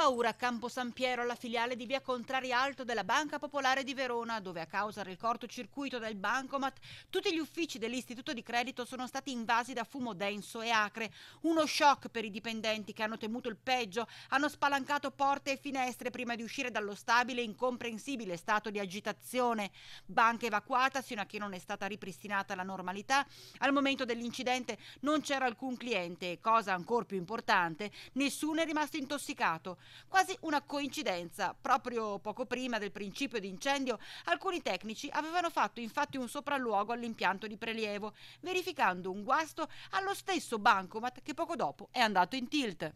Paura a Campo San Piero alla filiale di via Contraria Alto della Banca Popolare di Verona, dove a causa del cortocircuito del bancomat tutti gli uffici dell'istituto di credito sono stati invasi da fumo denso e acre. Uno shock per i dipendenti che hanno temuto il peggio, hanno spalancato porte e finestre prima di uscire dallo stabile e incomprensibile stato di agitazione. Banca evacuata sino a che non è stata ripristinata la normalità. Al momento dell'incidente non c'era alcun cliente e, cosa ancora più importante, nessuno è rimasto intossicato. Quasi una coincidenza, proprio poco prima del principio di incendio, alcuni tecnici avevano fatto infatti un sopralluogo all'impianto di prelievo, verificando un guasto allo stesso bancomat che poco dopo è andato in tilt.